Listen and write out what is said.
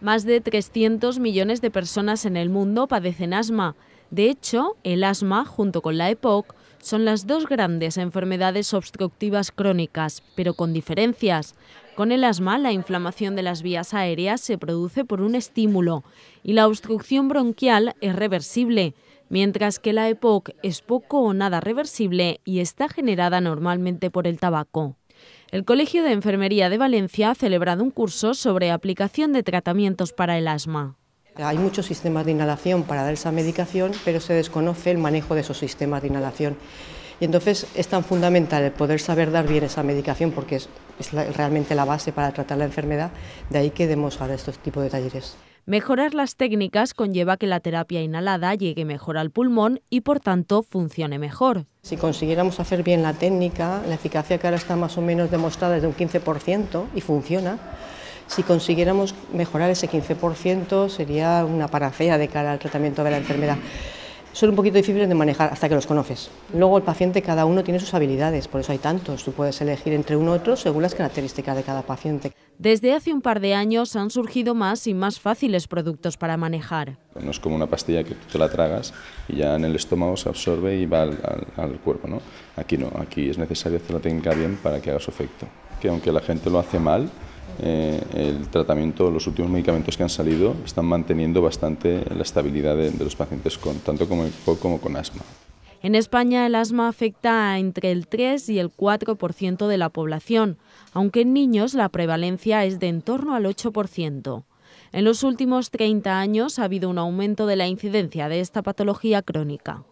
Más de 300 millones de personas en el mundo padecen asma. De hecho, el asma, junto con la EPOC, son las dos grandes enfermedades obstructivas crónicas, pero con diferencias. Con el asma, la inflamación de las vías aéreas se produce por un estímulo y la obstrucción bronquial es reversible, mientras que la EPOC es poco o nada reversible y está generada normalmente por el tabaco. El Colegio de Enfermería de Valencia ha celebrado un curso sobre aplicación de tratamientos para el asma. Hay muchos sistemas de inhalación para dar esa medicación, pero se desconoce el manejo de esos sistemas de inhalación. Y entonces es tan fundamental el poder saber dar bien esa medicación porque es, realmente la base para tratar la enfermedad, de ahí que demos ahora estos tipos de talleres. Mejorar las técnicas conlleva que la terapia inhalada llegue mejor al pulmón y por tanto funcione mejor. Si consiguiéramos hacer bien la técnica, la eficacia que ahora está más o menos demostrada es de un 15% y funciona, si consiguiéramos mejorar ese 15% sería una parafea de cara al tratamiento de la enfermedad son un poquito difíciles de manejar hasta que los conoces. Luego el paciente, cada uno tiene sus habilidades, por eso hay tantos. Tú puedes elegir entre uno u otro según las características de cada paciente. Desde hace un par de años han surgido más y más fáciles productos para manejar. No es como una pastilla que tú te la tragas y ya en el estómago se absorbe y va al, cuerpo. ¿no? Aquí no, aquí es necesario hacer la técnica bien para que haga su efecto. Que aunque la gente lo hace mal, eh, el tratamiento, los últimos medicamentos que han salido están manteniendo bastante la estabilidad de, los pacientes tanto con como con asma. En España el asma afecta a entre el 3 y el 4% de la población, aunque en niños la prevalencia es de en torno al 8%. En los últimos 30 años ha habido un aumento de la incidencia de esta patología crónica.